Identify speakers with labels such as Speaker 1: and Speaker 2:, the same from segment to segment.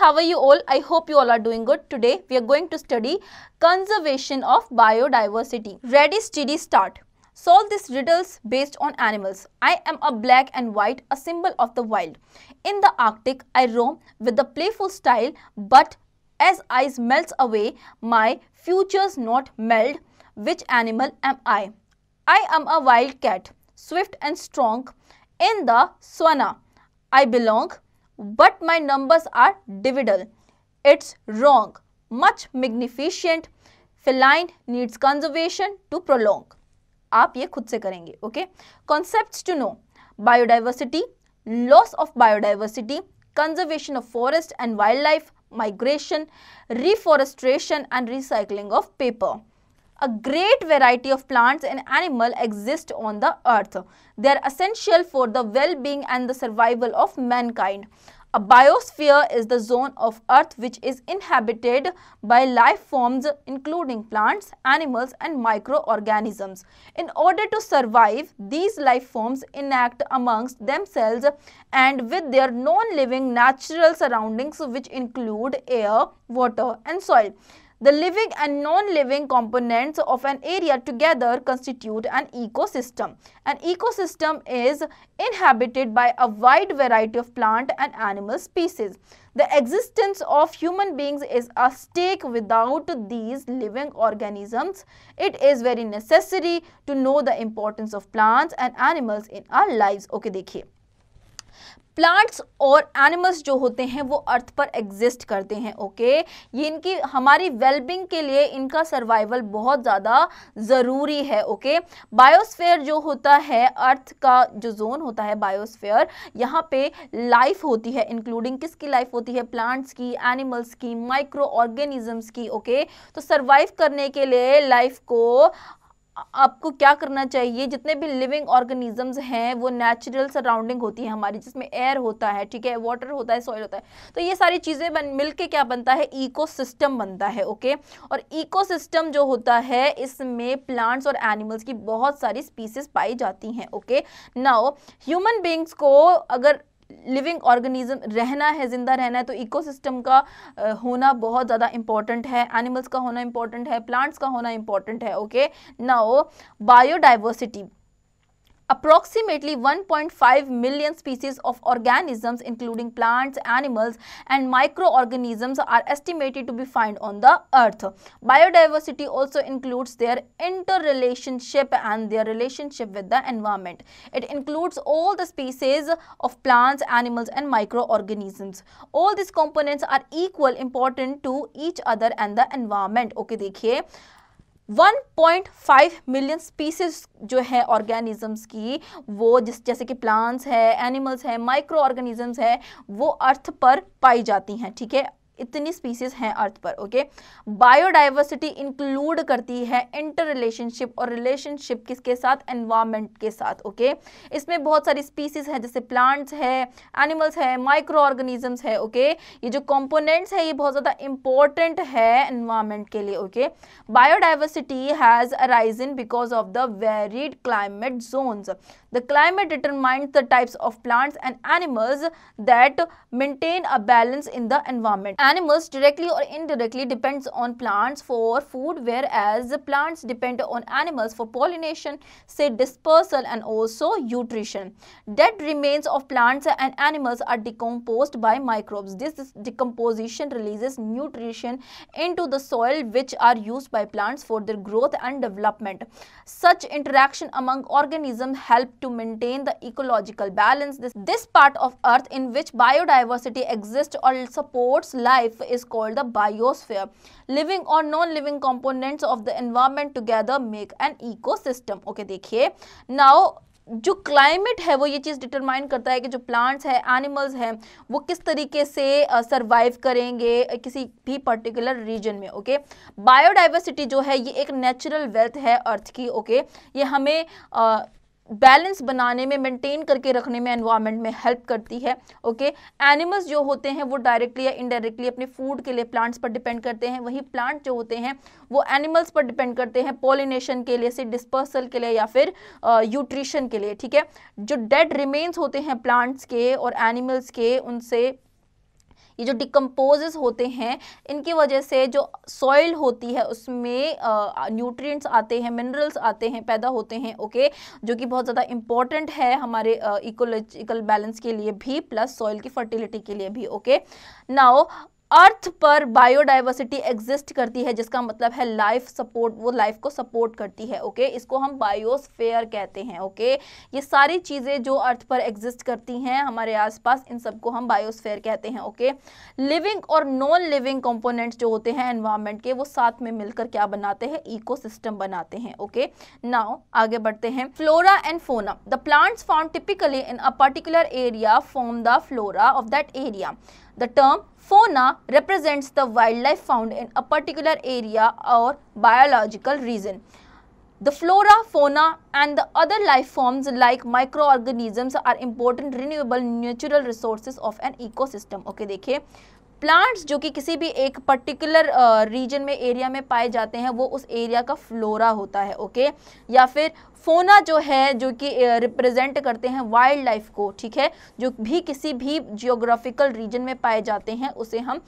Speaker 1: how are you all? I hope you all are doing good. Today we are going to study conservation of biodiversity. Ready, steady, start. Solve these riddles based on animals. I am a black and white, a symbol of the wild. In the Arctic, I roam with a playful style, but as ice melts away, my future's not meld. Which animal am I? I am a wild cat, swift and strong. In the Swana, I belong but my numbers are divided it's wrong much magnificent feline needs conservation to prolong आप ये खुद से करेंगे okay concept to know biodiversity loss of biodiversity conservation of forest and wild life migration reforestation and recycling of paper a great variety of plants and animals exist on the earth. They are essential for the well-being and the survival of mankind. A biosphere is the zone of earth which is inhabited by life forms including plants, animals and microorganisms. In order to survive, these life forms enact amongst themselves and with their non-living natural surroundings which include air, water and soil. The living and non-living components of an area together constitute an ecosystem. An ecosystem is inhabited by a wide variety of plant and animal species. The existence of human beings is a stake without these living organisms. It is very necessary to know the importance of plants and animals in our lives. Okay, देखिए plants और animals जो होते हैं वो अर्थ पर exist करते हैं okay ये इनकी हमारी वेलबिंग के लिए इनका सर्वाइवल बहुत ज़्यादा ज़रूरी है ओके बायोस्फेयर जो होता है अर्थ का जो जोन होता है बायोस्फेयर यहाँ पे लाइफ होती है इंक्लूडिंग किसकी लाइफ होती है प्लांट्स की एनिमल्स की माइक्रो ऑर्गेनिजम्स की ओके तो सर्वाइव करने के लिए लाइफ को आपको क्या करना चाहिए जितने भी लिविंग ऑर्गेनिजम्स हैं वो नेचुरल सराउंडिंग होती है हमारी जिसमें एयर होता है ठीक है वाटर होता है सॉइल होता है तो ये सारी चीज़ें बन मिल के क्या बनता है इकोसिस्टम बनता है ओके और इकोसिस्टम जो होता है इसमें प्लांट्स और एनिमल्स की बहुत सारी स्पीसीज पाई जाती हैं ओके नाओ ह्यूमन बींग्स को अगर लिविंग ऑर्गेनिज्म रहना है ज़िंदा रहना है तो इकोसिस्टम का होना बहुत ज़्यादा इंपॉर्टेंट है एनिमल्स का होना इंपॉर्टेंट है प्लांट्स का होना इंपॉर्टेंट है okay now biodiversity approximately 1.5 million species of organisms including plants, animals and microorganisms are estimated to be found on the earth. Biodiversity also includes their interrelationship and their relationship with the environment. It includes all the species of plants, animals and microorganisms. All these components are equal important to each other and the environment. Okay, देखिए 1.5 million species जो है organisms की वो जिस जैसे कि plants है animals है माइक्रो ऑर्गेनिजम्स है वो अर्थ पर पाई जाती हैं ठीक है इतनी स्पीसीज हैं अर्थ पर ओके बायोडाइवर्सिटी इंक्लूड करती है इंटर रिलेशनशिप और रिलेशनशिप किसके साथ एनवायरमेंट के साथ ओके okay? इसमें बहुत सारी स्पीसीज हैं जैसे प्लांट्स है एनिमल्स है माइक्रो ऑर्गेनिजम्स है ओके okay? ये जो कॉम्पोनेंट्स है ये बहुत ज़्यादा इंपॉर्टेंट है एनवायरमेंट के लिए okay biodiversity has arisen because of the varied climate zones The climate determines the types of plants and animals that maintain a balance in the environment. Animals directly or indirectly depends on plants for food whereas plants depend on animals for pollination, seed dispersal and also nutrition. Dead remains of plants and animals are decomposed by microbes. This decomposition releases nutrition into the soil which are used by plants for their growth and development. Such interaction among organisms help to maintain the ecological balance. This, this part of earth in which biodiversity exists or supports life is called the biosphere. Living or non-living components of the environment together make an ecosystem. Okay, dekhiye now जो climate है वो ये चीज़ determine करता है कि जो plants हैं animals हैं वो किस तरीके से सरवाइव करेंगे किसी भी पर्टिकुलर रीजन में ओके बायोडाइवर्सिटी जो है ये एक नेचुरल वेल्थ है अर्थ की ओके ये हमें बैलेंस बनाने में मेंटेन करके रखने में एनवायरनमेंट में हेल्प करती है ओके एनिमल्स जो होते हैं वो डायरेक्टली या इनडायरेक्टली अपने फूड के लिए प्लांट्स पर डिपेंड करते हैं वही प्लांट जो होते हैं वो एनिमल्स पर डिपेंड करते हैं पोलिनेशन के लिए से डिस्पर्सल के लिए या फिर न्यूट्रिशन के लिए ठीक है जो डेड रिमेन्स होते हैं प्लांट्स के और एनिमल्स के उनसे ये जो डिकम्पोजेस होते हैं इनकी वजह से जो सॉइल होती है उसमें न्यूट्रिएंट्स आते हैं मिनरल्स आते हैं पैदा होते हैं ओके जो कि बहुत ज़्यादा इंपॉर्टेंट है हमारे इकोलॉजिकल बैलेंस के लिए भी प्लस सॉइल की फर्टिलिटी के लिए भी ओके नाउ अर्थ पर बायोडाइवर्सिटी एग्जिस्ट करती है जिसका मतलब है लाइफ सपोर्ट वो लाइफ को सपोर्ट करती है ओके okay? इसको हम बायोस्फेयर कहते हैं ओके okay? ये सारी चीज़ें जो अर्थ पर एग्जिस्ट करती हैं हमारे आसपास इन सबको हम बायोस्फेयर कहते हैं ओके लिविंग और नॉन लिविंग कंपोनेंट्स जो होते हैं एनवायरमेंट के वो साथ में मिलकर क्या बनाते हैं इकोसिस्टम बनाते हैं ओके okay? नाउ आगे बढ़ते हैं flora and fauna the plants form typically in a particular area form the flora of that area the term Fauna represents the wildlife found in a particular area or biological region. The flora, fauna and the other life forms like microorganisms are important renewable natural resources of an ecosystem. Okay, देखिए plants जो कि किसी भी एक particular region में area में पाए जाते हैं वो उस एरिया का फ्लोरा होता है ओके या फिर फोना जो है जो कि रिप्रेजेंट करते हैं वाइल्ड लाइफ को ठीक है जो भी किसी भी जियोग्राफिकल रीजन में पाए जाते हैं उसे हम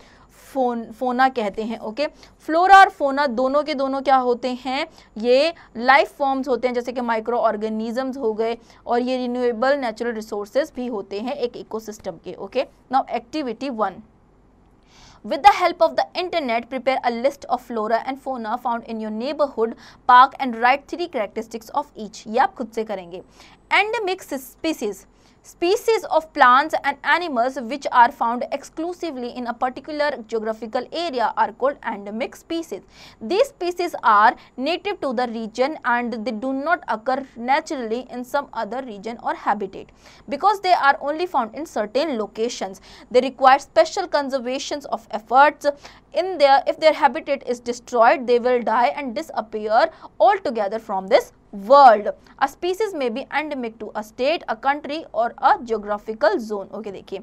Speaker 1: फोन फोना कहते हैं ओके फ्लोरा और फोना दोनों के दोनों क्या होते हैं ये लाइफ फॉर्म्स होते हैं जैसे कि माइक्रो ऑर्गेनिजम्स हो गए और ये रिन्यूएबल नेचुरल रिसोर्सेज भी होते हैं एक इकोसिस्टम के okay now activity one With the help of the internet, prepare a list of flora and fauna found in your neighborhood, park and write three characteristics of each. ये आप खुद से करेंगे endemics species species of plants and animals which are found exclusively in a particular geographical area are called endemic species. These species are native to the region and they do not occur naturally in some other region or habitat. Because they are only found in certain locations, they require special conservations of efforts. In their, if their habitat is destroyed, they will die and disappear altogether from this world a species may be endemic to a state a country or a geographical zone okay देखिए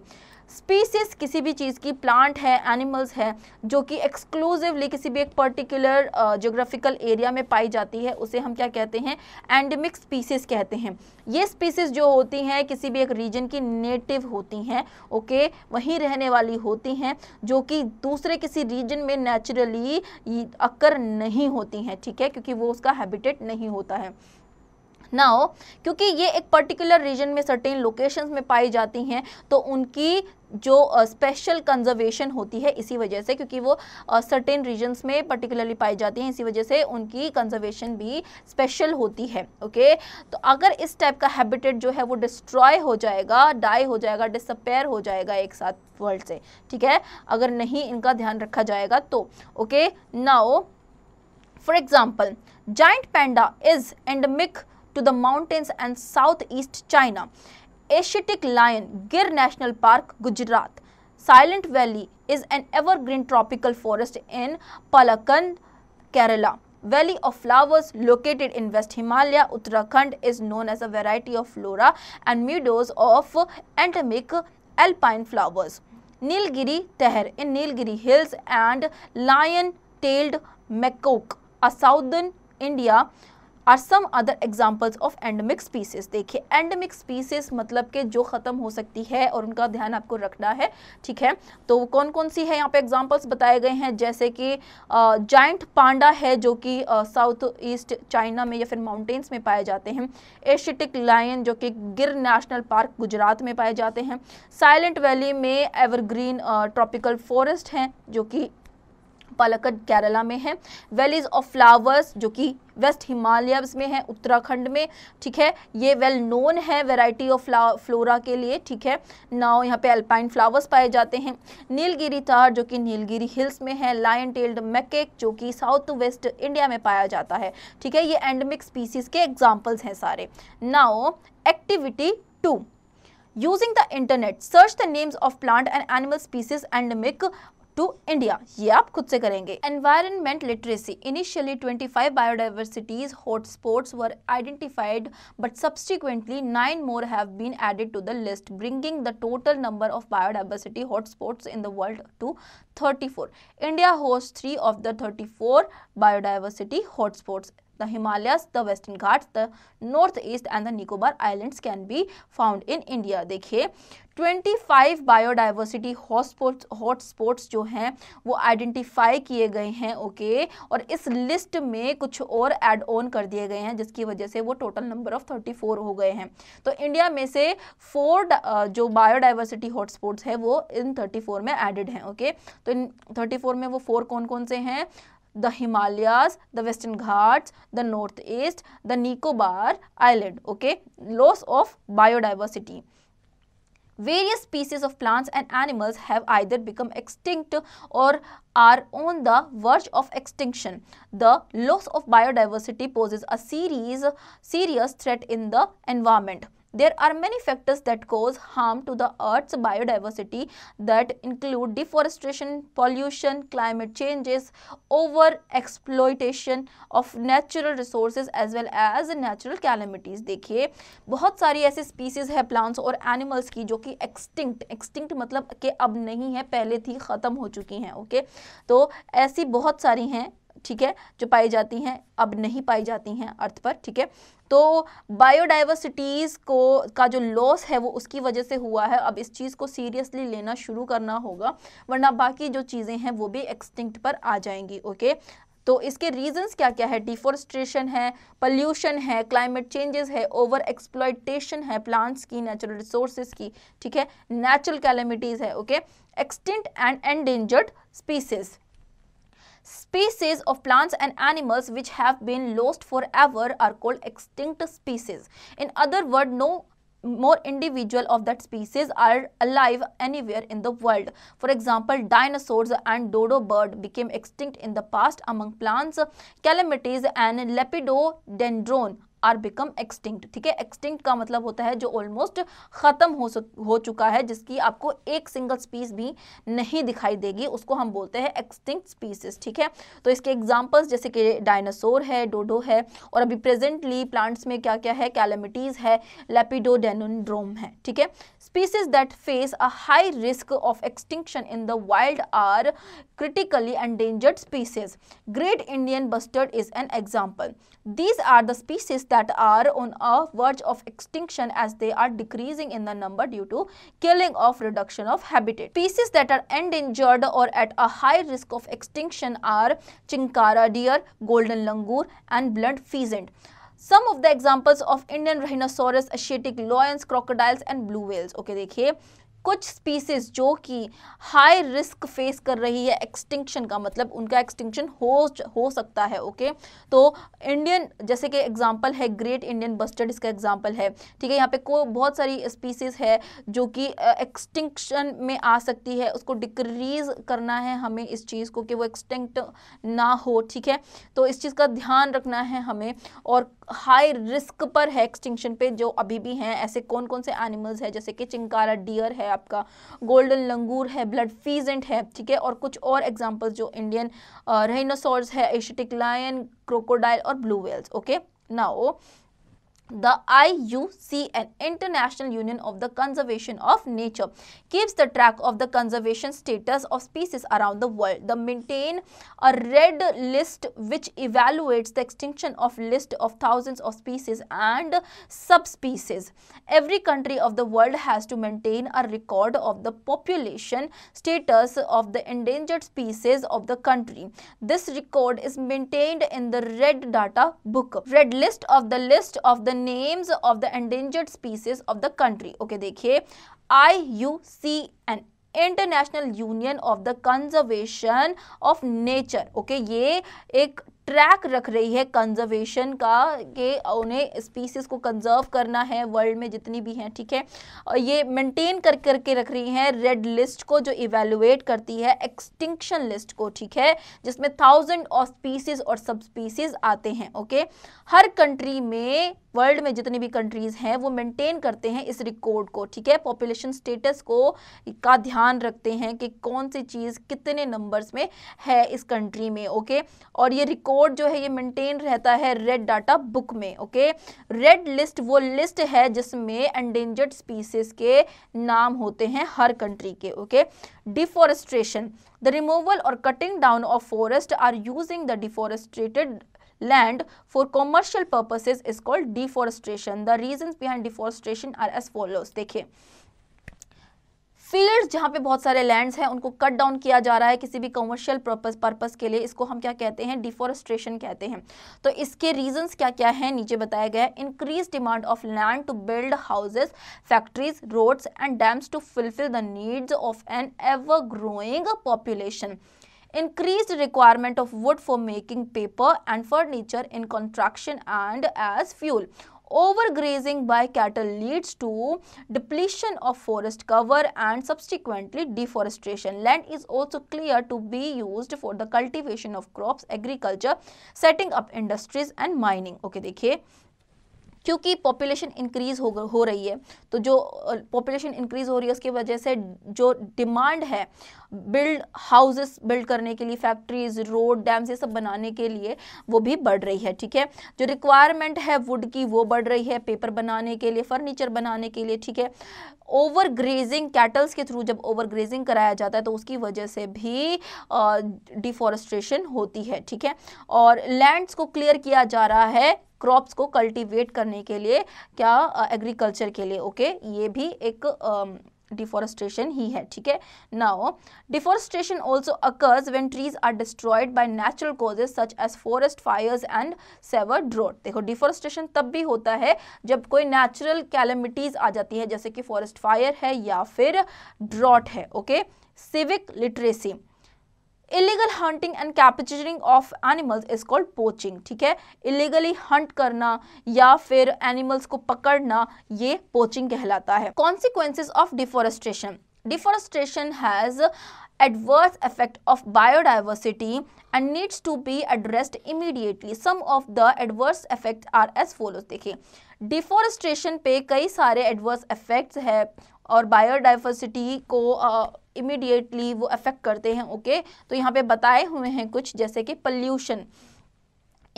Speaker 1: species किसी भी चीज़ की plant है animals है जो कि exclusively किसी भी एक पर्टिकुलर जोग्राफिकल एरिया में पाई जाती है उसे हम क्या कहते हैं एंडमिक स्पीसीज कहते हैं ये स्पीसीज जो होती हैं किसी भी एक रीजन की नेटिव होती हैं ओके वहीं रहने वाली होती हैं जो कि दूसरे किसी रीजन में नेचुरली अक्कर नहीं होती हैं ठीक है क्योंकि वो उसका हैबिटेट नहीं होता है ना हो क्योंकि ये एक पर्टिकुलर रीजन में सर्टेन लोकेशन में पाई जाती हैं तो उनकी जो स्पेशल कंजर्वेशन होती है इसी वजह से क्योंकि वो सर्टेन रीजन्स में पर्टिकुलरली पाई जाती हैं इसी वजह से उनकी कंजर्वेशन भी स्पेशल होती है ओके okay? तो अगर इस टाइप का हैबिटेट जो है वो डिस्ट्रॉय हो जाएगा डाई हो जाएगा डिसअपेयर हो जाएगा एक साथ वर्ल्ड से ठीक है अगर नहीं इनका ध्यान रखा जाएगा तो okay now for example giant panda is endemic to the mountains and southeast China. Asiatic lion, Gir National Park, Gujarat. Silent Valley is an evergreen tropical forest in Palakkad, Kerala. Valley of Flowers located in West Himalaya, Uttarakhand is known as a variety of flora and meadows of endemic alpine flowers. Nilgiri Teher in Nilgiri Hills and lion-tailed macaque, a southern India are some other examples of endemic species देखिए endemic species मतलब के जो ख़त्म हो सकती है और उनका ध्यान आपको रखना है ठीक है तो कौन कौन सी है यहाँ पे एग्जाम्पल्स बताए गए हैं जैसे कि जाइंट पांडा है जो कि साउथ ईस्ट चाइना में या फिर माउंटेन्स में पाए जाते हैं एशिटिक लाइन जो कि गिर नेशनल पार्क गुजरात में पाए जाते हैं साइलेंट वैली में एवरग्रीन ट्रॉपिकल फॉरेस्ट हैं जो कि पालक्कड केरला में है वैलीज ऑफ फ्लावर्स जो कि वेस्ट हिमालयस में है उत्तराखंड में ठीक है ये वेल नोन है वैरायटी ऑफ फ्लोरा के लिए ठीक है नाउ यहाँ पे अल्पाइन फ्लावर्स पाए जाते हैं नीलगिरी तार जो कि नीलगिरी हिल्स में है लायन टेल्ड मैकेक जो कि साउथ वेस्ट इंडिया में पाया जाता है ठीक है ये एंडमिक स्पीसीज के एग्जाम्पल्स हैं सारे now activity two using the internet search the names of plant and animal species endemic to India ये आप खुद से करेंगे environment literacy initially 25 five biodiversities hot spots were identified but subsequently nine more have been added to the list bringing the total number of biodiversity hot spots in the world to thirty four India host three of the four biodiversity hot spots the Himalayas, the Western Ghats, the Northeast and the Nicobar Islands can be found in India. देखिए 25 biodiversity hotspot hotspots जो हैं वो identify किए गए हैं okay और इस list में कुछ और एड ऑन कर दिए गए हैं जिसकी वजह से वो टोटल नंबर ऑफ 34 हो गए हैं तो इंडिया में से फोर जो बायोडाइवर्सिटी हॉटस्पॉट्स है वो इन 34 में एडेड हैं ओके तो इन 34 में वो फोर कौन कौन से हैं the Himalayas, the Western Ghats, the Northeast, the Nicobar Island, okay, loss of biodiversity. Various species of plants and animals have either become extinct or are on the verge of extinction. The loss of biodiversity poses a series, serious threat in the environment. There are many factors that cause harm to the Earth's biodiversity that include deforestation, pollution, climate changes, over-exploitation of natural resources as well as natural calamities. देखिए बहुत सारी ऐसी species है plants और animals की जो कि extinct, extinct मतलब कि अब नहीं है पहले थी ख़त्म हो चुकी हैं ओके तो ऐसी बहुत सारी हैं ठीक है जो पाई जाती हैं अब नहीं पाई जाती हैं अर्थ पर ठीक है तो बायोडाइवर्सिटीज़ को का जो लॉस है वो उसकी वजह से हुआ है अब इस चीज़ को सीरियसली लेना शुरू करना होगा वरना बाकी जो चीज़ें हैं वो भी एक्सटिंक्ट पर आ जाएंगी ओके तो इसके रीजंस क्या क्या है डिफोरेस्ट्रेशन है पल्यूशन है क्लाइमेट चेंजेस है ओवर एक्सप्लॉयटेशन है प्लांट्स की नेचुरल रिसोर्सेज की ठीक है नेचुरल कैलमिटीज़ है okay extinct and endangered species Species of plants and animals which have been lost forever are called extinct species. In other words, no more individual of that species are alive anywhere in the world. For example, dinosaurs and dodo bird became extinct in the past among plants, calamities and lepidodendron are become extinct ठीक है extinct का मतलब होता है जो almost ख़त्म हो हो चुका है जिसकी आपको एक सिंगल स्पीस भी नहीं दिखाई देगी उसको हम बोलते हैं एक्सटिंक्ट स्पीसीज ठीक है तो इसके एग्जाम्पल्स जैसे कि डायनासोर है डोडो है और अभी प्रेजेंटली प्लांट्स में क्या क्या है कैलमिटीज़ है लेपिडोडेनोड्रोम है ठीक है species that face a high risk of extinction in the wild are critically endangered species great Indian bustard is an example these are the species that are on a verge of extinction as they are decreasing in the number due to killing of reduction of habitat. Species that are endangered or at a high risk of extinction are chinkara deer, golden langur and blunt pheasant. Some of the examples of Indian rhinoceros, Asiatic lions, crocodiles, and blue whales. Okay, देखिए कुछ species जो कि high risk face कर रही है extinction का मतलब उनका एक्सटिंक्शन हो हो सकता है ओके तो इंडियन जैसे कि एग्जांपल है ग्रेट इंडियन बस्टर्ड इसका एग्जांपल है ठीक है यहाँ पे को बहुत सारी स्पीसीज है जो कि एक्सटिंक्शन में आ सकती है उसको डिक्रीज करना है हमें इस चीज़ को कि वो एक्सटिंक्ट ना हो ठीक है तो इस चीज़ का ध्यान रखना है हमें और हाई रिस्क पर है एक्सटिंक्शन पर जो अभी भी हैं ऐसे कौन कौन से एनिमल्स हैं जैसे कि चिंकारा डियर है है आपका गोल्डन लंगूर है ब्लड फीजेंट है ठीक है और कुछ और एग्जाम्पल जो इंडियन रेनोसोर्स है एशियटिक लायन क्रोकोडाइल और blue whales okay now The IUCN, International Union of the Conservation of Nature, keeps the track of the conservation status of species around the world. They maintain a red list which evaluates the extinction of list of thousands of species and subspecies. Every country of the world has to maintain a record of the population status of the endangered species of the country. This record is maintained in the red data book. Red list of the list of the names of the endangered species of the country okay देखिए IUCN and International Union of the conservation of Nature okay ये एक track रख रही है conservation का कि उन्हें species को कंजर्व करना है वर्ल्ड में जितनी भी हैं ठीक है और ये मेंटेन कर करके रख रही हैं रेड लिस्ट को जो इवेलुएट करती है एक्सटिंक्शन लिस्ट को ठीक है जिसमें थाउजेंड ऑफ स्पीसीज और सब स्पीसीज आते हैं ओके हर कंट्री में वर्ल्ड में जितनी भी कंट्रीज़ हैं वो मेंटेन करते हैं इस रिकॉर्ड को ठीक है पॉपुलेशन स्टेटस को का ध्यान रखते हैं कि कौन सी चीज़ कितने नंबर्स में है इस कंट्री में ओके और ये रिकॉर्ड जो है ये मेंटेन रहता है रेड डाटा बुक में ओके रेड लिस्ट वो लिस्ट है जिसमें एंडेंजर्ड स्पीसीज के नाम होते हैं हर कंट्री के ओके डिफॉरेस्ट्रेशन द रिमूवल और cutting down of forest are using the deforestated land for commercial purposes is called deforestation. The reasons behind deforestation are as follows. देखिए फील्ड जहाँ पे बहुत सारे लैंड्स हैं उनको कट डाउन किया जा रहा है किसी भी कमर्शियल पर्पस पर्पस के लिए इसको हम क्या कहते हैं डिफॉरेस्ट्रेशन कहते हैं तो इसके रीजंस क्या क्या हैं नीचे बताया गया है increase demand of land to build houses factories roads and dams to fulfil the needs of an ever growing population increased requirement of wood for making paper and furniture in construction and as fuel. Overgrazing by cattle leads to depletion of forest cover and subsequently deforestation. Land is also clear to be used for the cultivation of crops, agriculture, setting up industries and mining. Okay, देखिए क्योंकि population increase हो हो रही है तो जो population increase हो रही है उसकी वजह से जो डिमांड है बिल्ड हाउसेस बिल्ड करने के लिए फैक्ट्रीज रोड डैम्स ये सब बनाने के लिए वो भी बढ़ रही है ठीक है जो रिक्वायरमेंट है वुड की वो बढ़ रही है पेपर बनाने के लिए फर्नीचर बनाने के लिए ठीक है ओवर ग्रेजिंग कैटल्स के थ्रू जब ओवर ग्रेजिंग कराया जाता है तो उसकी वजह से भी डिफॉरेस्ट्रेशन होती है ठीक है और लैंड्स को क्लियर किया जा रहा है क्रॉप्स को कल्टीवेट करने के लिए क्या एग्रीकल्चर के लिए ओके ये भी एक डिफॉरेस्टेशन ही है ठीक है now deforestation also occurs when trees are destroyed by natural causes such as forest fires and severe drought देखो डिफॉरेस्टेशन तब भी होता है जब कोई नेचुरल कैलमिटीज आ जाती है जैसे कि फॉरेस्ट फायर है या फिर ड्रॉट है okay civic literacy illegal hunting and capturing of animals is called poaching ठीक है इलीगली हंट करना या फिर एनिमल्स को पकड़ना ये पोचिंग कहलाता है consequences of deforestation deforestation has adverse effect of biodiversity and needs to be addressed immediately some of the adverse effects are as follows देखिए deforestation पे कई सारे adverse effects है और बायोडाइवर्सिटी को uh, वो अफेक्ट करते हैं ओके okay? तो यहाँ पे बताए हुए हैं कुछ जैसे कि pollution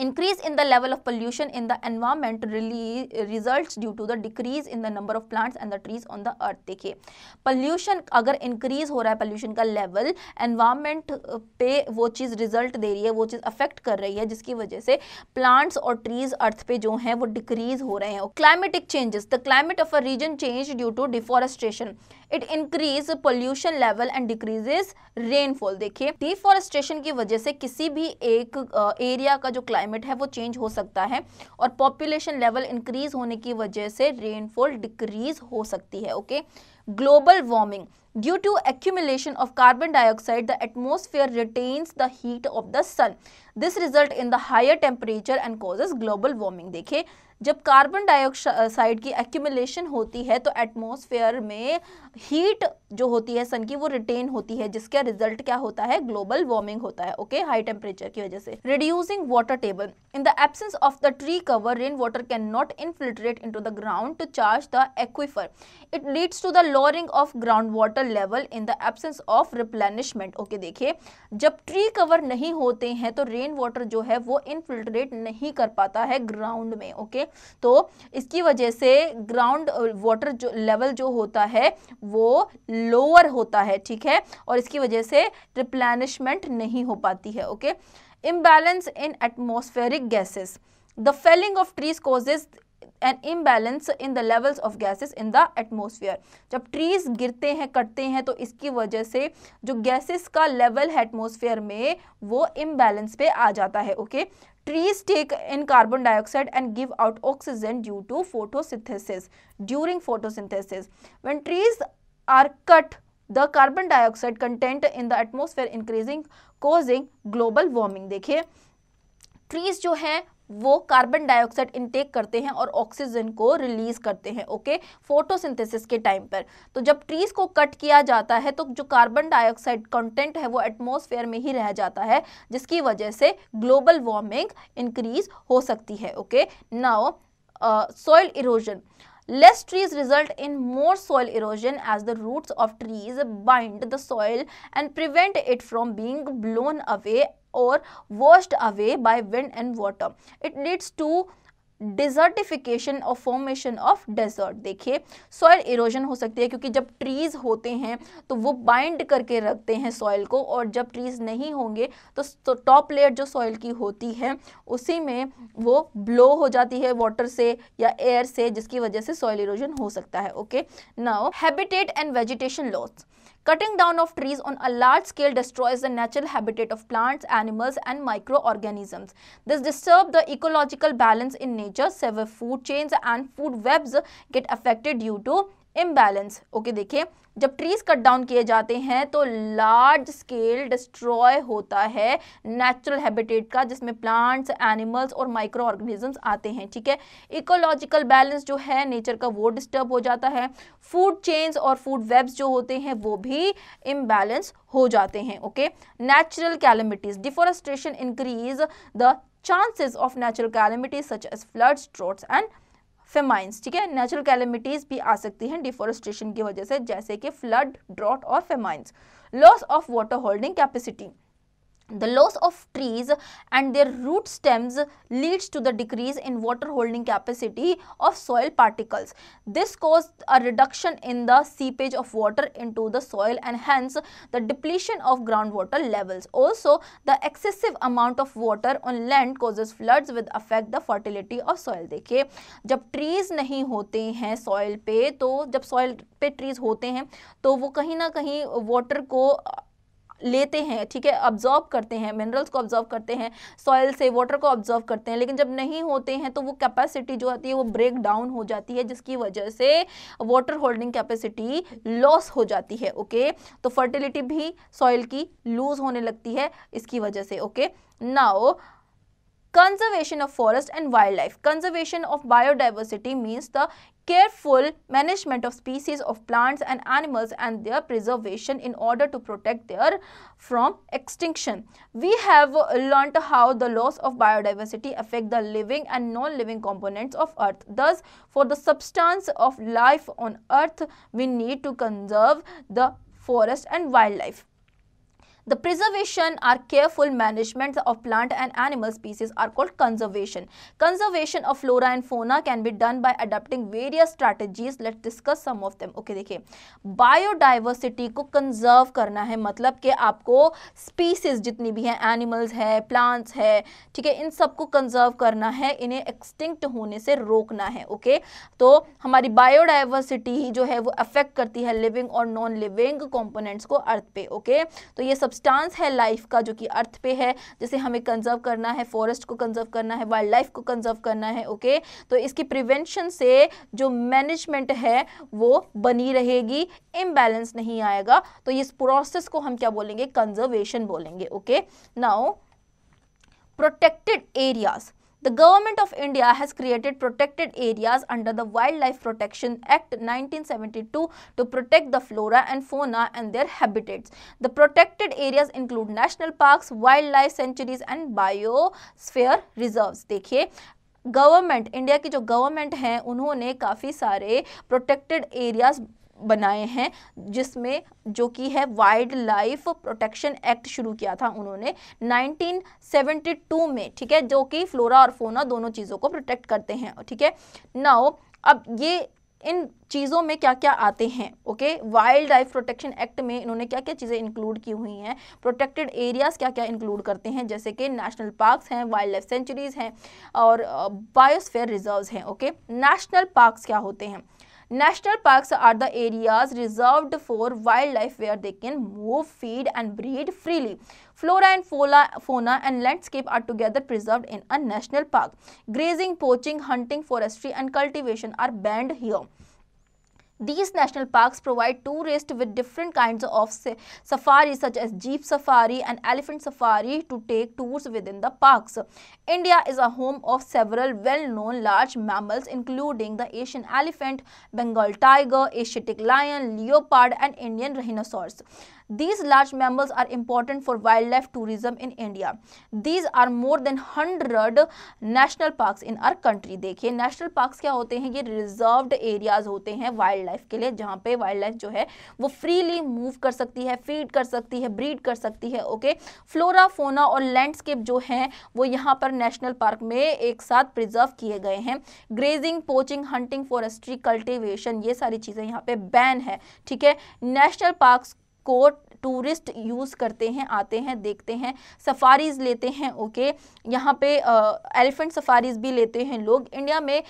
Speaker 1: increase in the level of pollution in the environment really results due to the decrease in the number of plants and the trees on the earth देखिए pollution अगर increase हो रहा है pollution का level environment पे वो चीज़ result दे रही है वो चीज़ affect कर रही है जिसकी वजह से plants और trees earth पे जो हैं वो decrease हो रहे हैं climatic changes the climate of a region change due to deforestation it increase pollution level and decreases rainfall देखिए डिफॉरेस्टेशन की वजह से किसी भी एक एरिया का जो क्लाइमेट क्लाइमेट है वो चेंज हो सकता है और पॉपुलेशन लेवल इंक्रीज होने की वजह से रेनफॉल डिक्रीज हो सकती है okay global warming due to accumulation of carbon dioxide the atmosphere retains the heat of the sun this result in the higher temperature and causes global warming देखिए जब carbon dioxide की accumulation होती है तो atmosphere में heat जो होती है सन की वो रिटेन होती है जिसका रिजल्ट क्या होता है ग्लोबल वार्मिंग होता है ओके हाई टेम्परेचर की वजह से reducing water table in the absence of the tree cover rain water cannot infiltrate into the ground to charge the aquifer it leads to the lowering of ground water level in the absence of replenishment okay देखिए जब tree cover नहीं होते हैं तो rain water जो है वो infiltrate नहीं कर पाता है ग्राउंड में ओके तो इसकी वजह से ग्राउंड वाटर जो लेवल जो होता है वो लोअर होता है ठीक है और इसकी वजह से रिप्लैनिशमेंट नहीं हो पाती है okay imbalance in atmospheric gases the felling of trees causes an imbalance in the levels of gases in the atmosphere जब ट्रीज गिरते हैं कटते हैं तो इसकी वजह से जो गैसेस का लेवल है एटमोसफियर में वो इम्बैलेंस पे आ जाता है okay trees take in carbon dioxide and give out oxygen due to photosynthesis during photosynthesis when trees are cut the carbon dioxide content in the atmosphere increasing causing global warming देखिए trees जो हैं वो carbon dioxide intake करते हैं और oxygen को release करते हैं ओके फोटोसिंथेसिस के टाइम पर तो जब ट्रीज को कट किया जाता है तो जो कार्बन डाइऑक्साइड कंटेंट है वो एटमोसफेयर में ही रह जाता है जिसकी वजह से ग्लोबल वार्मिंग इंक्रीज हो सकती है okay now soil erosion less trees result in more soil erosion as the roots of trees bind the soil and prevent it from being blown away or washed away by wind and water it leads to desertification और formation of desert देखिए soil erosion हो सकती है क्योंकि जब trees होते हैं तो वो बाइंड करके रखते हैं सॉयल को और जब ट्रीज़ नहीं होंगे तो टॉप लेयर तो जो सॉयल की होती है उसी में वो ब्लो हो जाती है वाटर से या एयर से जिसकी वजह से सॉयल इरोजन हो सकता है okay now habitat and vegetation loss Cutting down of trees on a large scale destroys the natural habitat of plants, animals and microorganisms. This disturbs the ecological balance in nature, Several food chains and food webs get affected due to imbalance okay देखिए जब trees cut down किए जाते हैं तो large scale destroy होता है natural habitat का जिसमें प्लांट्स एनिमल्स और माइक्रो ऑर्गेनिजम्स आते हैं ठीक है इकोलॉजिकल बैलेंस जो है नेचर का वो डिस्टर्ब हो जाता है फूड चेन्स और फूड वेब्स जो होते हैं वो भी इम्बैलेंस हो जाते हैं okay natural calamities deforestation increase the chances of natural calamities such as floods droughts and famines ठीक है नेचुरल कैलमिटीज़ भी आ सकती हैं डिफोरेस्टेशन की वजह से जैसे कि फ्लड ड्रॉट और famines loss of water holding capacity the loss of trees and their root stems leads to the decrease in water holding capacity of soil particles. This caused a reduction in the seepage of water into the soil and hence the depletion of groundwater levels. Also, the excessive amount of water on land causes floods with affect the fertility of soil. dekhiye jab trees nahi hote hain soil pe to jab soil pe trees hote hain to wo kahin na kahin water ko लेते हैं ठीक है absorb करते हैं minerals को absorb करते हैं soil से वाटर को ऑब्जॉर्व करते हैं लेकिन जब नहीं होते हैं तो वो कैपेसिटी जो होती है वो ब्रेक डाउन हो जाती है जिसकी वजह से वाटर होल्डिंग कैपेसिटी लॉस हो जाती है ओके तो फर्टिलिटी भी सॉइल की लूज होने लगती है इसकी वजह से okay now of forest and wild wildlife conservation of biodiversity means the careful management of species of plants and animals and their preservation in order to protect their from extinction. We have learnt how the loss of biodiversity affect the living and non-living components of earth. Thus, for the substance of life on earth, we need to conserve the forest and wildlife. The preservation or careful management of plant and animal species are called conservation. Conservation of flora and fauna can be done by adopting various strategies. Let's discuss some of them. Okay, देखिए biodiversity को conserve करना है मतलब कि आपको species जितनी भी हैं एनिमल्स है प्लांट्स है ठीक है इन सबको कंजर्व करना है इन्हें एक्सटिंक्ट होने से रोकना है ओके okay? तो हमारी बायोडाइवर्सिटी ही जो है वो अफेक्ट करती है लिविंग और नॉन लिविंग कॉम्पोनेंट्स को अर्थ पे ओके okay? तो ये सब सब्सटेंस है लाइफ का जो कि अर्थ पे है जैसे हमें कंजर्व करना है फॉरेस्ट को कंजर्व करना है वाइल्ड लाइफ को कंजर्व करना है ओके तो इसकी प्रिवेंशन से जो मैनेजमेंट है वो बनी रहेगी इम्बैलेंस नहीं आएगा तो इस प्रोसेस को हम क्या बोलेंगे कंजर्वेशन बोलेंगे okay now protected areas The Government of India has created protected areas under the Wildlife Protection Act 1972 to protect the flora and fauna and their habitats. The protected areas include national parks, wildlife sanctuaries and biosphere reserves. देखिए government India की जो government है उन्होंने काफ़ी सारे protected areas बनाए हैं जिसमें जो कि है वाइल्ड लाइफ प्रोटेक्शन एक्ट शुरू किया था उन्होंने 1972 में ठीक है जो कि फ्लोरा और फोना दोनों चीज़ों को प्रोटेक्ट करते हैं ठीक है नाउ अब ये इन चीज़ों में क्या क्या आते हैं okay wildlife protection act में इन्होंने क्या क्या चीज़ें इंक्लूड की हुई हैं प्रोटेक्टेड एरियाज़ क्या क्या इंक्लूड करते हैं जैसे कि नेशनल पार्क्स हैं वाइल्ड लाइफ सेंचुरीज़ हैं और बायोस्फेयर uh, रिजर्व्स हैं ओके नेशनल पार्क्स क्या होते हैं National parks are the areas reserved for wildlife where they can move, feed and breed freely. Flora and fauna, and landscape are together preserved in a national park. Grazing, poaching, hunting, forestry and cultivation are banned here. These national parks provide tourists with different kinds of safaris such as jeep safari and elephant safari to take tours within the parks. India is a home of several well-known large mammals including the Asian elephant, Bengal tiger, Asiatic lion, leopard and Indian rhinoceros. These large large are important for wildlife tourism in India these are more than 100 national parks in our country देखिए national park क्या होते हैं ये reserve areas होते हैं wild life के लिए जहाँ पे वाइल्ड लाइफ जो है वो फ्रीली मूव कर सकती है फीड कर सकती है ब्रीड कर सकती है ओके फ्लोरा फोना और लैंडस्केप जो हैं वो यहाँ पर नेशनल पार्क में एक साथ प्रिजर्व किए गए हैं grazing poaching hunting forestry cultivation ये सारी चीज़ें यहाँ पे बैन है ठीक है नेशनल पार्क्स को टूरिस्ट यूज़ करते हैं आते हैं देखते हैं सफारीज़ लेते हैं ओके यहाँ पे एलिफेंट सफारीज़ भी लेते हैं लोग इंडिया में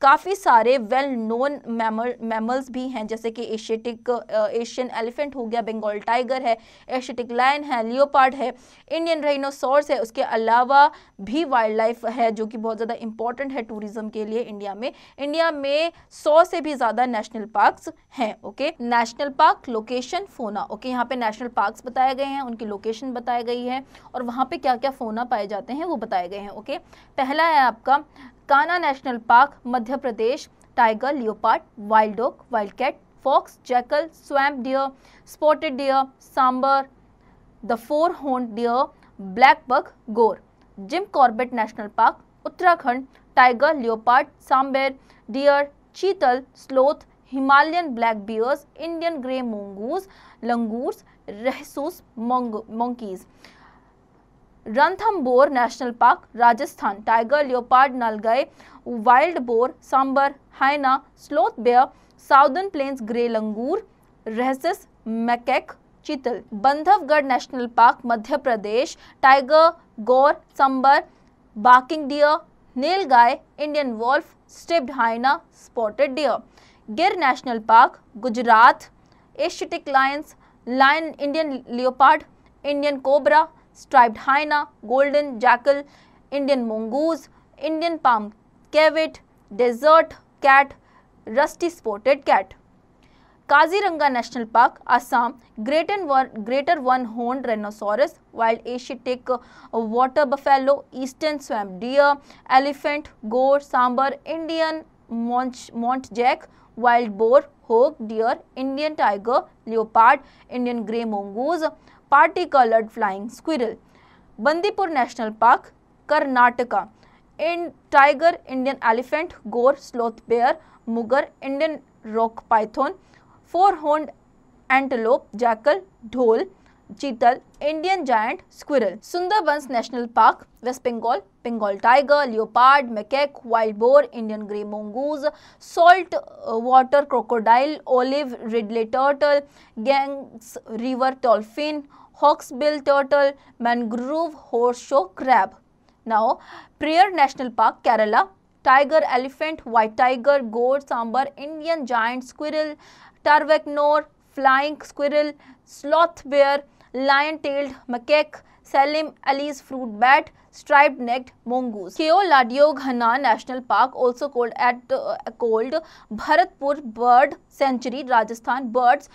Speaker 1: काफ़ी सारे वेल नोन मैमल मैमल्स भी हैं जैसे कि एशियटिक एशियन एलिफेंट हो गया बंगाल टाइगर है एशियटिक लाइन है लियोपार्ड है इंडियन रेनोसोर्स है उसके अलावा भी वाइल्ड लाइफ है जो कि बहुत ज़्यादा इंपॉर्टेंट है टूरिज़्म के लिए इंडिया में इंडिया में सौ से भी ज़्यादा नेशनल पार्कस हैं okay national park location fauna okay यहाँ पर नेशनल पार्कस बताए गए हैं उनकी लोकेशन बताई गई है और वहाँ पर क्या क्या फोना पाए जाते हैं वो बताए गए हैं ओके पहला है आपका Kanha national park Madhya Pradesh tiger leopard wild oak wild cat fox jackal swamp deer spotted deer sambar the four horn deer blackbuck gaur Jim Corbett national park Uttarakhand tiger leopard sambar deer chital sloth Himalayan black bears Indian grey mongoose langurs rhesus monkeys बोर national park Rajasthan tiger leopard nilgai wild boar sambar hyena sloth bear southern plains grey langur rhesus macaque chital Bandhavgarh national park Madhya Pradesh tiger gaur sambar barking deer nilgai Indian wolf striped hyena spotted deer Gir national park Gujarat Asiatic lions lion Indian leopard Indian cobra striped hyena golden jackal Indian mongoose Indian palm civet desert cat rusty spotted cat Kaziranga national park Assam greater greater one horn rhinoceros wild Asiatic water buffalo eastern swamp deer elephant gaur sambar Indian muntjac wild boar hog deer Indian tiger leopard Indian grey mongoose parti coloured flying squirrel Bandipur national park Karnataka in tiger Indian elephant gaur sloth bear mugger Indian rock python four horned antelope jackal dhole chital Indian giant squirrel Sundarbans national park West Bengal Bengal tiger leopard macaque wild boar Indian grey mongoose salt water crocodile olive ridley turtle Ganges river dolphin hawksbill turtle mangrove horseshoe crab now Periyar national park Kerala tiger elephant white tiger गोड sambar Indian giant squirrel Travancore flying squirrel sloth bear lion-tailed macaque, Salim Ali's fruit bat, striped-necked mongoose. Keoladioghana National Park, also called at uh, called Bharatpur Bird Sanctuary, Rajasthan birds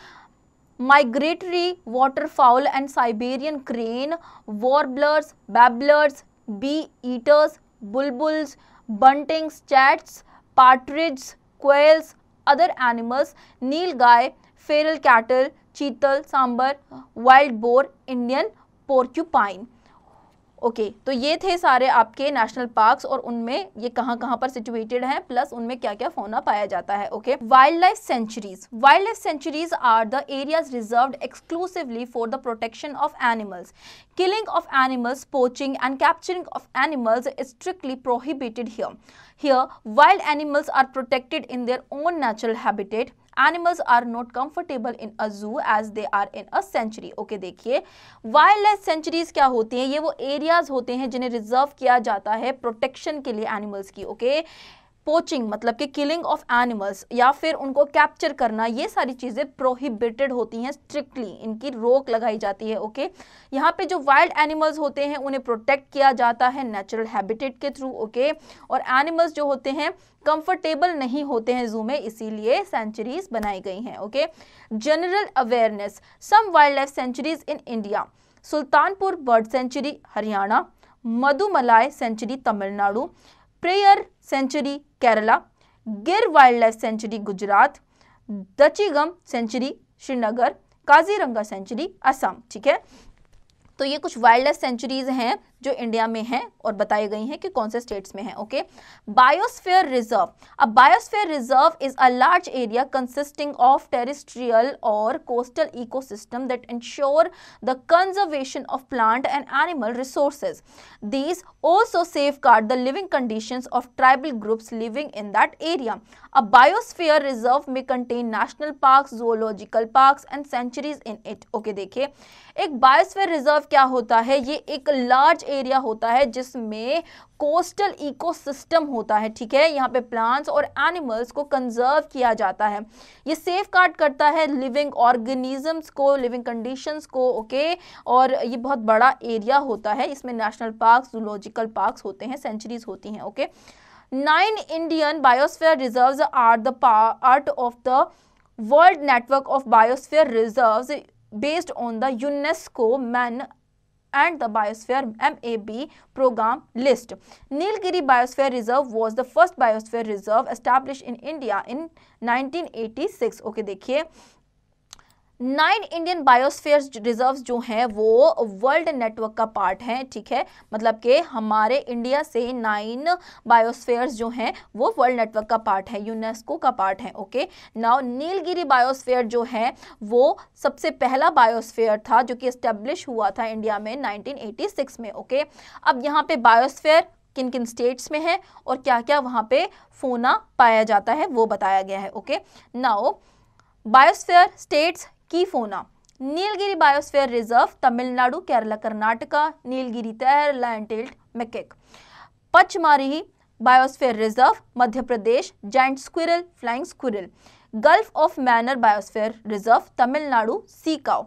Speaker 1: migratory waterfowl and Siberian crane, warblers, babblers, bee eaters, bulbuls, buntings, chats, partridges, quails, other animals, nilgai, feral cattle, chital sambar wild boar Indian porcupine okay okay, तो ये थे सारे आपके national parks और उनमें ये कहाँ कहाँ पर सिचुएटेड हैं प्लस उनमें क्या क्या फोना पाया जाता है okay wildlife sanctuaries wildlife sanctuaries are the areas reserve exclusively for the protection of animals killing of animals poaching and capturing of animals is prohibited here here Here, wild animals are protected in their own natural animals are not comfortable in a zoo as they are in a sanctuary okay देखिए wildlife sanctuaries क्या होती हैं ये वो areas होते हैं जिन्हें reserve किया जाता है प्रोटेक्शन के लिए एनिमल्स की ओके okay? पोचिंग मतलब कि किलिंग ऑफ एनिमल्स या फिर उनको कैप्चर करना ये सारी चीज़ें प्रोहिबिटेड होती हैं स्ट्रिक्टली इनकी रोक लगाई जाती है ओके यहाँ पे जो वाइल्ड एनिमल्स होते हैं उन्हें प्रोटेक्ट किया जाता है नेचुरल हैबिटेट के थ्रू ओके और एनिमल्स जो होते हैं कंफर्टेबल नहीं होते हैं जू में इसीलिए सेंचुरीज बनाई गई हैं okay general awareness some wildlife sanctuaries in India Sultanpur bird sanctuary Haryana Mudumalai sanctuary Tamil Nadu Periyar sanctuary Kerala Gir wildlife sanctuary Gujarat Dachigam sanctuary Srinagar Kaziranga sanctuary Assam ठीक है तो ये कुछ वाइल्ड लाइफ सेंचुरीज हैं जो इंडिया में हैं और बताई गई हैं कि कौन से स्टेट्स में हैं ओके बायोस्फेयर रिजर्व अब biosphere reserve is a large area consisting of terrestrial और coastal ecosystem that ensure the conservation of plant and animal resources these also safeguard the living condition of tribal groups living in that area a biosphere reserve may contain national park zoological park and sanctuaries in it okay देखिए एक biosphere reserve क्या होता है ये एक large area होता है जिसमें कोस्टल इकोसिस्टम होता है ठीक है यहाँ पे प्लांट्स और एनिमल्स को कंजर्व किया जाता है ये सेफ गार्ड करता है लिविंग ऑर्गेनिजम्स को लिविंग कंडीशंस को ओके okay? और ये बहुत बड़ा एरिया होता है इसमें नेशनल पार्क जूलॉजिकल पार्क होते हैं सेंचुरीज होती हैं okay nine Indian biosphere reserve are the part of the world network of biosphere reserve based on the UNESCO man and the Biosphere MAB program list. Nilgiri Biosphere Reserve was the first biosphere reserve established in India in 1986. Okay, देखिए nine Indian biosphere reserve जो हैं वो world network का part हैं ठीक है मतलब कि हमारे इंडिया से नाइन बायोस्फीयर जो हैं वो वर्ल्ड नेटवर्क का पार्ट है यूनेस्को का पार्ट है ओके नाउ नीलगिरी बायोस्फीयर जो है वो सबसे पहला बायोस्फीयर था जो कि इस्टेब्लिश हुआ था इंडिया में 1986 में ओके अब यहाँ पे बायोस्फेयर किन किन स्टेट्स में है और क्या क्या वहाँ पे फोना पाया जाता है वो बताया गया है ओके नाओ बायोस्फीयर स्टेट्स कीफोना Nilgiri biosphere reserve Tamil Nadu Kerala Karnataka Nilgiri tahr lion tailed macaque Pachmarhi biosphere reserve Madhya Pradesh giant squirrel flying squirrel gulf of Mannar biosphere reserve Tamil Nadu sea cow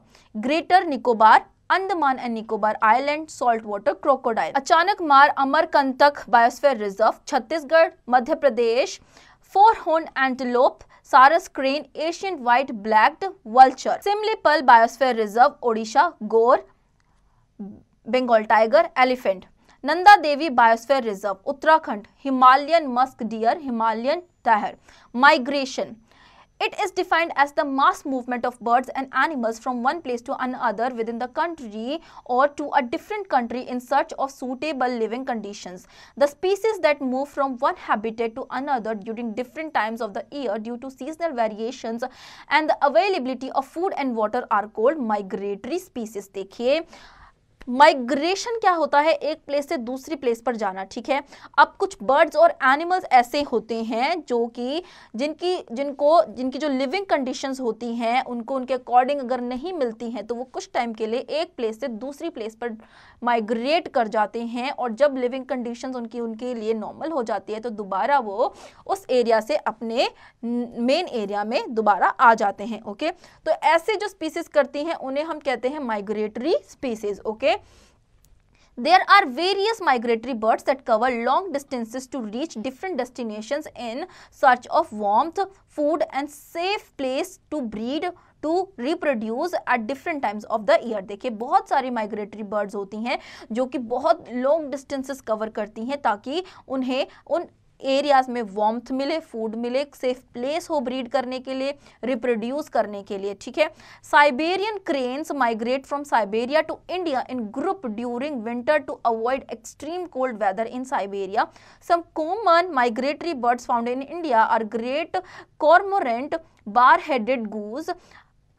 Speaker 1: greater Nicobar Andaman and Nicobar island salt water crocodile Achanakmar Amarkantak biosphere reserve Chhattisgarh Madhya Pradesh four horn antelope sarus crane Asian white backed vulture Similipal biosphere reserve Odisha gaur Bengal tiger elephant Nanda Devi biosphere reserve Uttarakhand Himalayan musk deer Himalayan tahr migration It is defined as the mass movement of birds and animals from one place to another within the country or to a different country in search of suitable living conditions. The species that move from one habitat to another during different times of the year due to seasonal variations and the availability of food and water are called migratory species. देखिए migration क्या होता है एक place से दूसरी place पर जाना ठीक है अब कुछ बर्ड्स और एनिमल्स ऐसे होते हैं जो कि जिनकी जिनको जिनकी जो लिविंग कंडीशंस होती हैं उनको उनके अकॉर्डिंग अगर नहीं मिलती हैं तो वो कुछ टाइम के लिए एक प्लेस से दूसरी प्लेस पर माइग्रेट कर जाते हैं और जब लिविंग कंडीशन उनकी उनके लिए नॉर्मल हो जाती है तो दोबारा वो उस एरिया से अपने मेन एरिया में दोबारा आ जाते हैं ओके तो ऐसे जो स्पीसीज करती हैं उन्हें हम कहते हैं migratory species okay okay there are various migratory birds that cover long distances to reach different destinations in search of warmth, food and safe place to breed to reproduce at different times of the year देखिए बहुत सारी migratory birds होती हैं जो कि बहुत long distances cover करती हैं ताकि उन्हें उन एरियाज में वॉम्थ मिले फूड मिले सेफ प्लेस हो ब्रीड करने के लिए रिप्रोड्यूस करने के लिए ठीक है Siberian cranes migrate from Siberia to India in group during winter to avoid extreme cold weather in Siberia some common migratory birds found in India are great cormorant bar headed goose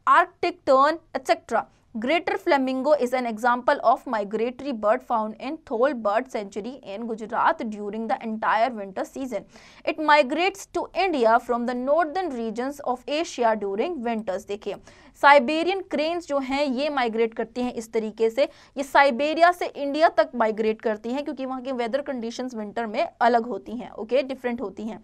Speaker 1: Arctic tern etcetera greater flamingo is an example of migratory bird found in Thol bird sanctuary in Gujarat during the entire winter season it migrates to India from the northern region of Asia during winters देखिए Siberian cranes जो हैं ये migrate करती हैं इस तरीके से ये साइबेरिया से इंडिया तक माइग्रेट करती हैं क्योंकि वहाँ की वेदर कंडीशन विंटर में अलग होती हैं ओके डिफरेंट होती हैं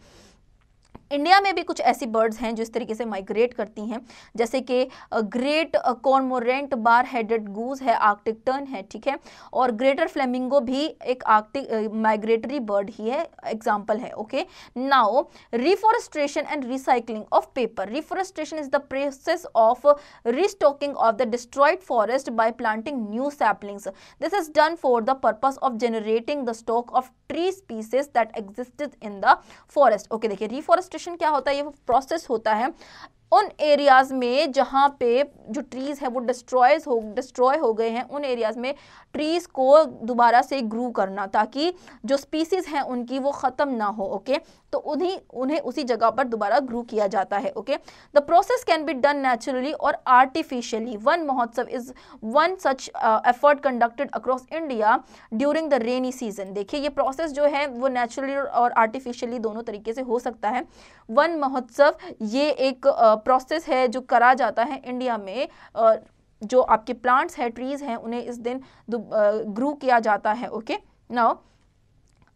Speaker 1: इंडिया में भी कुछ ऐसी बर्ड्स हैं जो इस तरीके से माइग्रेट करती हैं जैसे कि great cormorant bar headed goose है आर्कटिक टर्न है ठीक है और ग्रेटर फ्लेमिंगो भी एक आर्कटिक माइग्रेटरी बर्ड ही है एग्जाम्पल है okay now reforestation and recycling of paper reforestation is the process of restocking of the destroyed forest by planting new saplings this is done for the purpose of generating the stock of tree species that existed in the forest okay देखिए reforestation nutrition क्या होता है ये process होता है उन areas में जहाँ पे जो ट्रीज़ है वो डिस्ट्रॉय हो डिस्ट्रॉय हो गए हैं उन एरियाज़ में ट्रीज़ को दोबारा से ग्रो करना ताकि जो स्पीसीज़ हैं उनकी वो ख़त्म ना हो ओके तो उन्हीं उन्हें उसी जगह पर दोबारा ग्रो किया जाता है okay the process can be done naturally और artificially Van Mahotsav is one such effort conducted across India during the rainy season देखिए ये प्रोसेस जो है वो नेचुरली और आर्टिफिशियली दोनों तरीके से हो सकता है वन महोत्सव ये एक प्रोसेस uh, है जो करा जाता है इंडिया में uh, जो आपके प्लांट्स हैं ट्रीज़ हैं उन्हें इस दिन uh, ग्रो किया जाता है okay now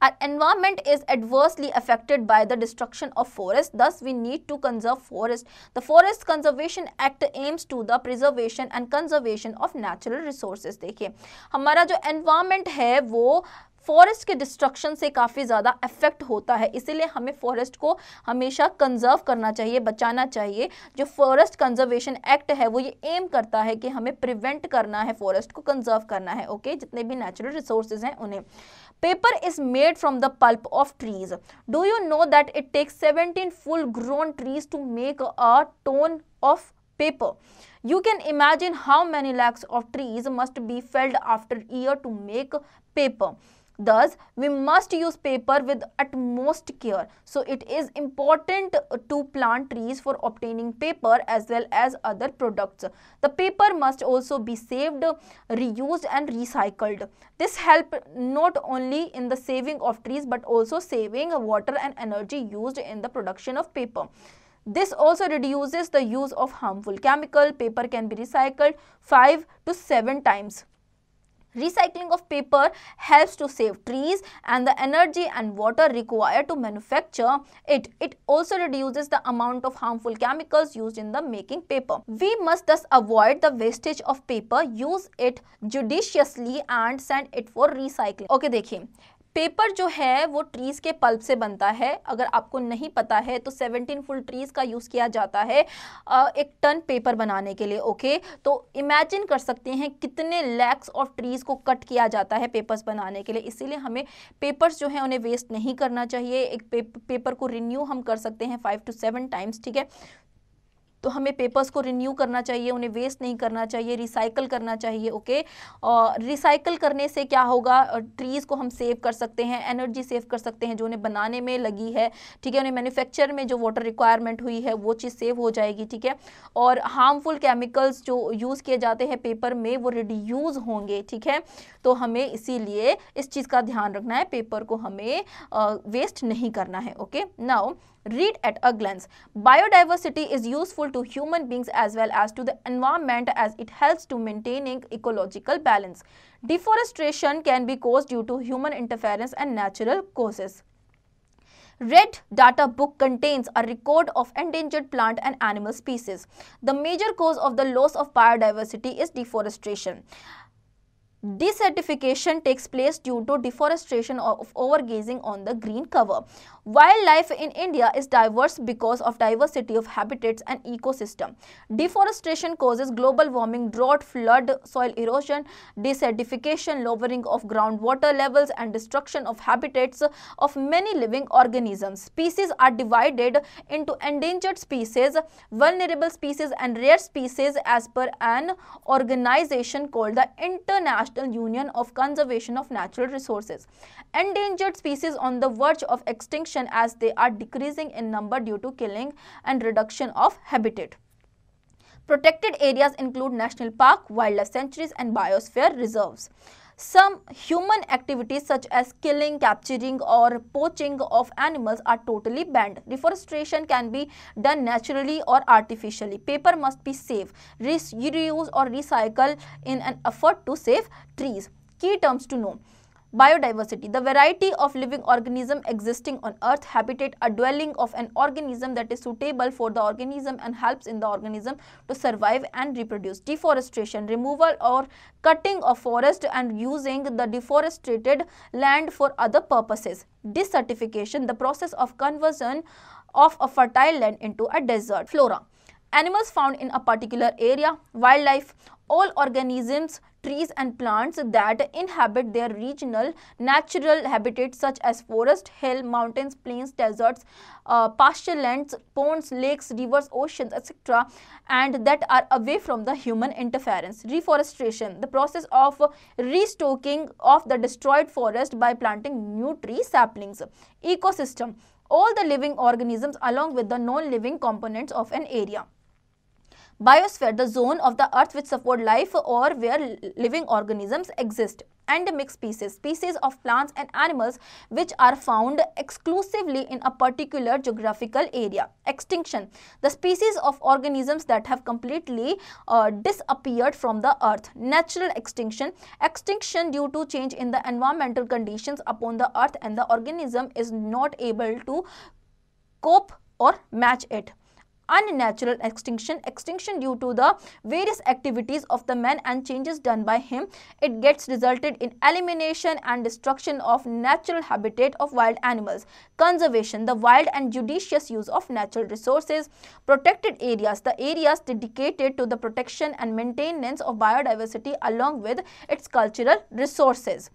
Speaker 1: Our environment is adversely affected by the destruction of forest Thus, we need to conserve forest. The Forest Conservation Act aims to the preservation and conservation of natural resources. dekhiye hamara jo environment hai wo forest के destruction से काफ़ी ज़्यादा effect होता है इसीलिए हमें forest को हमेशा कंजर्व करना चाहिए बचाना चाहिए जो फॉरेस्ट कंजर्वेशन एक्ट है वो ये एम करता है कि हमें प्रिवेंट करना है फॉरेस्ट को कंजर्व करना है ओके जितने भी नेचुरल रिसोर्सेज हैं उन्हें Paper is made from the pulp of trees. Do you know that it takes 17 full grown trees to make a ton of paper? You can imagine how many lakhs of trees must be felled after year to make paper. Thus, we must use paper with utmost care. So, it is important to plant trees for obtaining paper as well as other products. The paper must also be saved, reused and recycled. This help not only in the saving of trees but also saving water and energy used in the production of paper. This also reduces the use of harmful chemical. Paper can be recycled 5 to 7 times. Recycling of paper helps to save trees and the energy and water required to manufacture it. It also reduces the amount of harmful chemicals used in the making paper. We must thus avoid the wastage of paper, use it judiciously and send it for recycling. Okay, देखिए paper जो है वो trees के pulp से बनता है अगर आपको नहीं पता है तो 17 फुल ट्रीज़ का यूज़ किया जाता है एक टन पेपर बनाने के लिए ओके तो इमेजिन कर सकते हैं कितने लैक्स ऑफ ट्रीज़ को कट किया जाता है पेपर्स बनाने के लिए इसीलिए हमें पेपर्स जो है उन्हें वेस्ट नहीं करना चाहिए एक पेपर को रिन्यू हम कर सकते हैं फाइव टू सेवन टाइम्स ठीक है तो हमें पेपर्स को रिन्यू करना चाहिए उन्हें वेस्ट नहीं करना चाहिए रिसाइकल करना चाहिए ओके और रिसाइकल करने से क्या होगा ट्रीज़ को हम सेव कर सकते हैं एनर्जी सेव कर सकते हैं जो उन्हें बनाने में लगी है ठीक है उन्हें मैन्युफैक्चर में जो वाटर रिक्वायरमेंट हुई है वो चीज़ सेव हो जाएगी ठीक है और हार्मफुल केमिकल्स जो यूज़ किए जाते हैं पेपर में वो रिड्यूज़ होंगे ठीक है तो हमें इसीलिए इस चीज़ का ध्यान रखना है पेपर को हमें वेस्ट नहीं करना है okay now Read at a glance. Biodiversity is useful to human beings as well as to the environment as it helps to maintaining ecological balance. Deforestation can be caused due to human interference and natural causes. Red data book contains a record of endangered plant and animal species. The major cause of the loss of biodiversity is deforestation. Desertification takes place due to deforestation or overgazing on the green cover. Wildlife in India is diverse because of diversity of habitats and ecosystem. Deforestation causes global warming, drought, flood, soil erosion, desertification, lowering of groundwater levels and destruction of habitats of many living organisms. Species are divided into endangered species, vulnerable species and rare species as per an organization called the International Union of Conservation of Natural Resources. Endangered species on the verge of extinction as they are decreasing in number due to killing and reduction of habitat. Protected areas include national park, wildlife sanctuaries and biosphere reserves. Some human activities such as killing, capturing or poaching of animals are totally banned. Reforestation can be done naturally or artificially. Paper must be safe. Reuse or recycle in an effort to save trees. Key terms to know. Biodiversity, the variety of living organism existing on earth habitat a dwelling of an organism that is suitable for the organism and helps in the organism to survive and reproduce. Deforestation, removal or cutting of forest and using the deforested land for other purposes. Desertification, the process of conversion of a fertile land into a desert. Flora, animals found in a particular area, wildlife all organisms, trees and plants that inhabit their regional natural habitats such as forest, hill, mountains, plains, deserts, uh, lands, ponds, lakes, rivers, oceans, etc. and that are away from the human interference. Reforestation, the process of restocking of the destroyed forest by planting new tree saplings. Ecosystem, all the living organisms along with the non-living components of an area. Biosphere, the zone of the earth which support life or where living organisms exist and mixed species, species of plants and animals which are found exclusively in a particular geographical area. Extinction, the species of organisms that have completely uh, disappeared from the earth. Natural extinction, extinction due to change in the environmental conditions upon the earth and the organism is not able to cope or match it unnatural extinction, extinction due to the various activities of the man and changes done by him. It gets resulted in elimination and destruction of natural habitat of wild animals, conservation, the wild and judicious use of natural resources, protected areas, the areas dedicated to the protection and maintenance of biodiversity along with its cultural resources.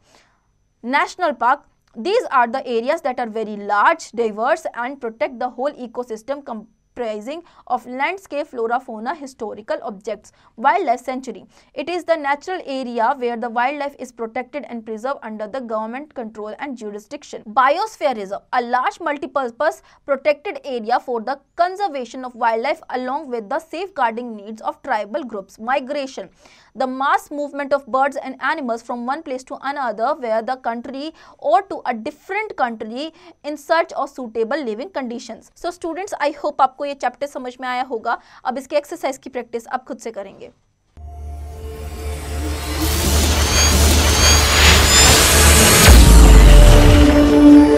Speaker 1: National park, these are the areas that are very large, diverse and protect the whole ecosystem characterizing of landscape flora fauna historical objects wildlife sanctuary it is the natural area where the wildlife is protected and preserved under the government control and jurisdiction biosphere reserve a large multipurpose protected area for the conservation of wildlife along with the safeguarding needs of tribal groups migration the mass movement of birds and animals from one place to another where the country or to a different country in search of suitable living conditions. So students, I hope aapko ye chapter samajh mein aaya hoga ab iske exercise ki practice aap khud se karenge Thank you.